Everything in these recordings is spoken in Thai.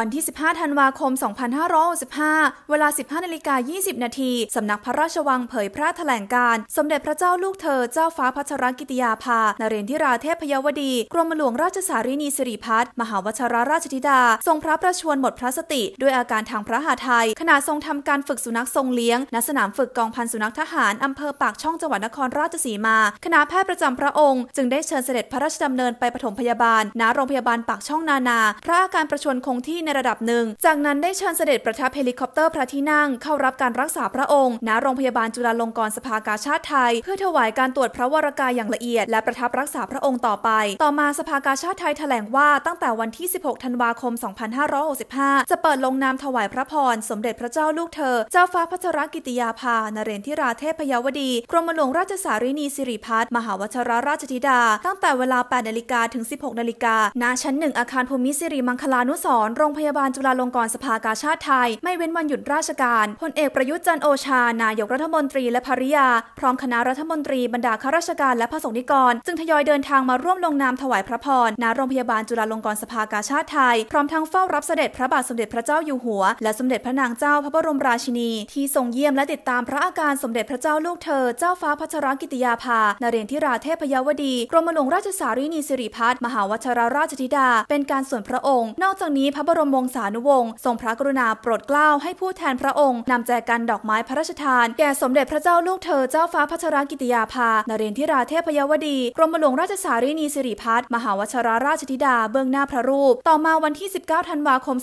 วันที่ 15 ธันวาคม 2565 เวลา 15นาฬิกา20นาทีสำนักพระราชวังเผยพระแถลงการ สมเด็จพระเจ้าลูกเธอเจ้าฟ้าพัชรกิติยาภานเรนทิราเทพพยวดี กรมหลวงราชสารีนีสิริพัฒมหาวชรราชธิดา ทรงพระประชวรหมดพระสติ ด้วยอาการทางพระหาไทย ขณะทรงทำการฝึกสุนัขทรงเลี้ยง ณ สนามฝึกกองพันสุนัขทหาร อำเภอปากช่องจังหวัดนครราชสีมา คณะแพทย์ประจำพระองค์จึงได้เชิญเสด็จพระราชดำเนินไปปฐมพยาบาล ณ โรงพยาบาลปากช่องนานาพระอาการประชวรคงที่ในระดับหนึ่ง จากนั้นได้เชิญเสด็จประทับเฮลิคอปเตอร์พระที่นั่งเข้ารับการรักษาพระองค์ณโรงพยาบาลจุฬาลงกรณ์สภากาชาติไทย เพื่อถวายการตรวจพระวรกายอย่างละเอียดและประทับรักษาพระองค์ต่อไป ต่อมาสภากาชาติไทยแถลงว่าตั้งแต่วันที่ 16 ธันวาคม 2565 จะเปิดลงนามถวายพระพรสมเด็จพระเจ้าลูกเธอ เจ้าฟ้าพัชรกิติยาภานเรนทิราเทพยวดีกรมหลวงราชสารินีสิริพัฒน์มหาวชรราชธิดา ตั้งแต่เวลา8นาฬิกาถึง 16 นาฬิกาณชั้น1อาคารภูมิสิริมังคลานุสรโรงพยาบาลจุฬาลงกรณ์สภากาชาติไทย ไม่เว้นวันหยุดราชการพลเอกประยุทธ์จันโอชา นายกรัฐมนตรี และภริยา พร้อมคณะรัฐมนตรีบรรดาข้าราชการ และพระสงฆ์นิกรจึงทยอยเดินทางมาร่วมลงนามถวายพระพรณโรงพยาบาลจุฬาลงกรณ์สภากาชาติไทย พร้อมทั้งเฝ้ารับเสด็จพระบาทสมเด็จพระเจ้าอยู่หัว และสมเด็จพระนางเจ้าพระบรมราชินี ที่ทรงเยี่ยมและติดตามพระอาการสมเด็จพระเจ้าลูกเธอเจ้าฟ้าพัชรกิติยาภานเรนทิราเทพยวดีกรมหลวงราชสารินีสิริพัฒมหาวัชรราชธิดา เป็นการส่วนพระองค์นอกจากนี้พระบรมวงศานุวงศ์ทรงพระกรุณาโปรดเกล้าให้ผู้แทนพระองค์ นำแจกันดอกไม้พระราชทาน แก่สมเด็จพระเจ้าลูกเธอเจ้าฟ้าพัชรกิติยาภานเรนทิราเทพยวดี กรมหลวงราชสารีนีสิริพัฒน์มหาวชราราชธิดาเบื้องหน้าพระรูป ต่อมาวันที่ 19 ธันวาคม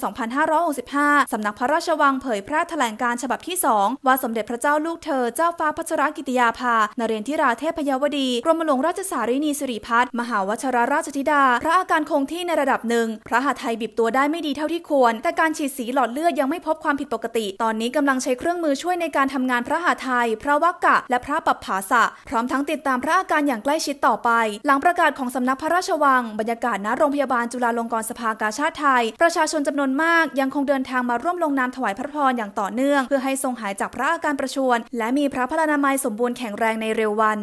2565 สำนักพระราชวังเผยแพร่แถลงการฉบับที่ 2 ว่าสมเด็จพระเจ้าลูกเธอเจ้าฟ้าพัชรกิติยาภานเรนทิราเทพยวดีกรมหลวงราชสารีนีสิริพัฒน์มหาวชราราชธิดาพระอาการคงที่ในระดับหนึ่งพระหัตถ์ไทยบีบตัวได้ไม่ดีท่าที่ควรแต่การฉีดสีหลอดเลือดยังไม่พบความผิดปกติ ตอนนี้กำลังใช้เครื่องมือช่วยในการทำงานพระหาไทย พระวักกะ และพระปับผาสะพร้อมทั้งติดตามพระอาการอย่างใกล้ชิดต่อไป หลังประกาศของสำนักพระราชวัง บรรยากาศณโรงพยาบาลจุฬาลงกรณ์สภากาชาติไทย ประชาชนจำนวนมากยังคงเดินทางมาร่วมลงนามถวายพระพรอย่างต่อเนื่อง เพื่อให้ทรงหายจากพระอาการประชวรและมีพระพลานามัยสมบูรณ์แข็งแรงในเร็ววัน